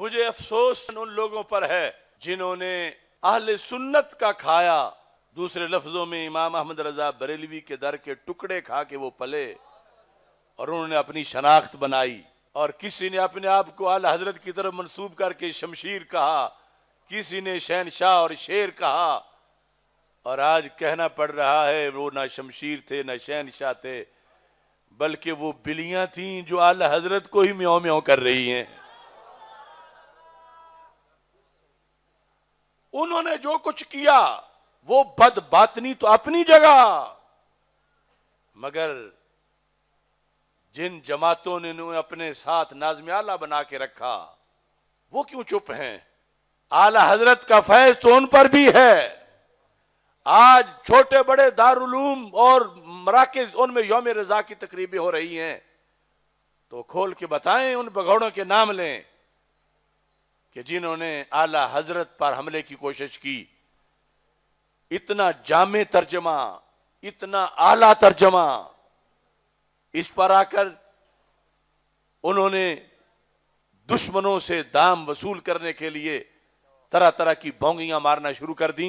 मुझे अफसोस उन लोगों पर है जिन्होंने अहल सुन्नत का खाया दूसरे लफ्जों में इमाम अहमद रजा बरेलवी के दर के टुकड़े खा के वो पले और उन्होंने अपनी शनाख्त बनाई और किसी ने अपने आप को आल हजरत की तरफ मंसूब करके शमशीर कहा किसी ने शहनशाह और शेर कहा और आज कहना पड़ रहा है वो ना शमशीर थे ना शहनशाह थे बल्कि वो बिलियां थीं जो आल हजरत को ही म्यों म्यों कर रही हैं उन्होंने जो कुछ किया वो बदबातनी तो अपनी जगह मगर जिन जमातों ने उन्हें अपने साथ नाजम आला बना के रखा वो क्यों चुप हैं आला हजरत का फैज तो उन पर भी है आज छोटे बड़े दारूम और मराकज उनमें योम रजा की तकरीबें हो रही हैं तो खोल के बताएं उन बघौड़ों के नाम लें कि जिन्होंने आला हजरत पर हमले की कोशिश की इतना जाम तर्जमा इतना आला तर्जमा इस पर आकर उन्होंने दुश्मनों से दाम वसूल करने के लिए तरह तरह की बोंगियां मारना शुरू कर दी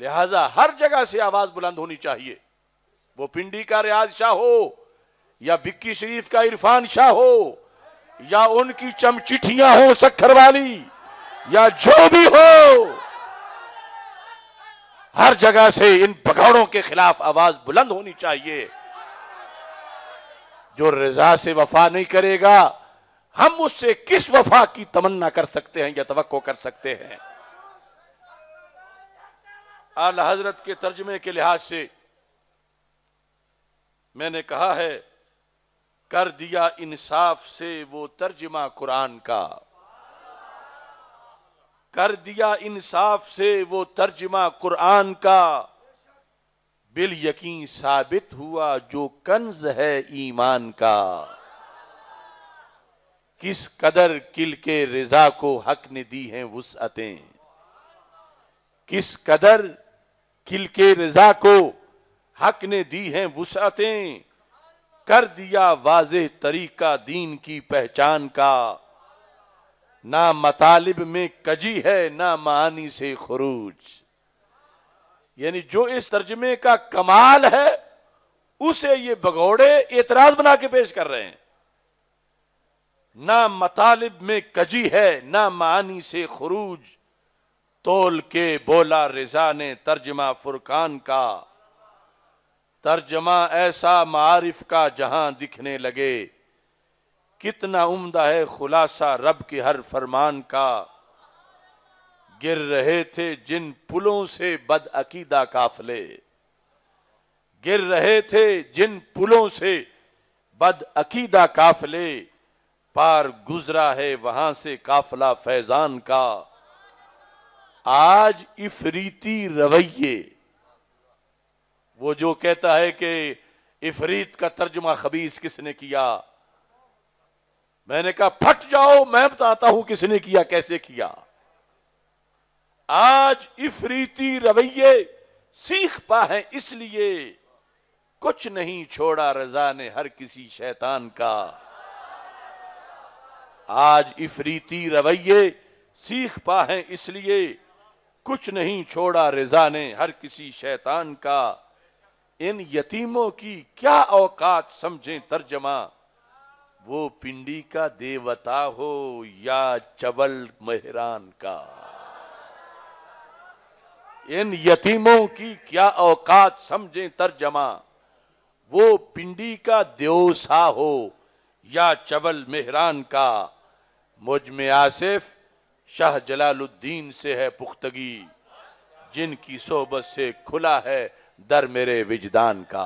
लिहाजा हर जगह से आवाज बुलंद होनी चाहिए वो पिंडी का रियाज शाह हो या बिक्की शरीफ का इरफान शाह हो या उनकी चमचिठियां हो सखर वाली या जो भी हो हर जगह से इन पगड़ों के खिलाफ आवाज बुलंद होनी चाहिए जो रजा से वफा नहीं करेगा हम उससे किस वफा की तमन्ना कर सकते हैं या तो कर सकते हैं आला हजरत के तर्जमे के लिहाज से मैंने कहा है कर दिया इंसाफ से वो तर्जमा कुरान का कर दिया इंसाफ से वो तर्जमा कुरान का बिल यकीन साबित हुआ जो कंज है ईमान का किस कदर किल के रजा को हक ने दी है वसअतें किस कदर किल के रजा को हक ने दी है वसअतें कर दिया वाज तरीका दीन की पहचान का ना मतालिब में कजी है ना मानी से खरूज यानी जो इस तर्जमे का कमाल है उसे ये बगौड़े एतराज बना के पेश कर रहे हैं ना मतालिब में कजी है ना मानी से खरूज तोल के बोला रिजा ने तर्जमा फुरकान का तर्जमा ऐसा मारिफ का जहां दिखने लगे कितना उम्दा है खुलासा रब के हर फरमान का गिर रहे थे जिन पुलों से बदअकीदा काफले गिर रहे थे जिन पुलों से बदअकीदा काफले पार गुजरा है वहां से काफला फैजान का आज इफरीती रवैये वो जो कहता है कि इफरीत का तर्जुमा खबीस किसने किया मैंने कहा फट जाओ मैं बताता हूं किसने किया कैसे किया आज इफरीती रवैये सीख पा है इसलिए कुछ नहीं छोड़ा रजा ने हर किसी शैतान का आज इफरीती रवैये सीख पा है इसलिए कुछ नहीं छोड़ा रजा ने हर किसी शैतान का इन यतीमों की क्या औकात समझें तर्जमा वो पिंडी का देवता हो या चवल मेहरान का इन यतीमों की क्या औकात समझें तर्जमा वो पिंडी का देवसा हो या चवल मेहरान का मुझ में आसिफ शाह जलालुद्दीन से है पुख्तगी जिनकी सोबत से खुला है दर मेरे विजदान का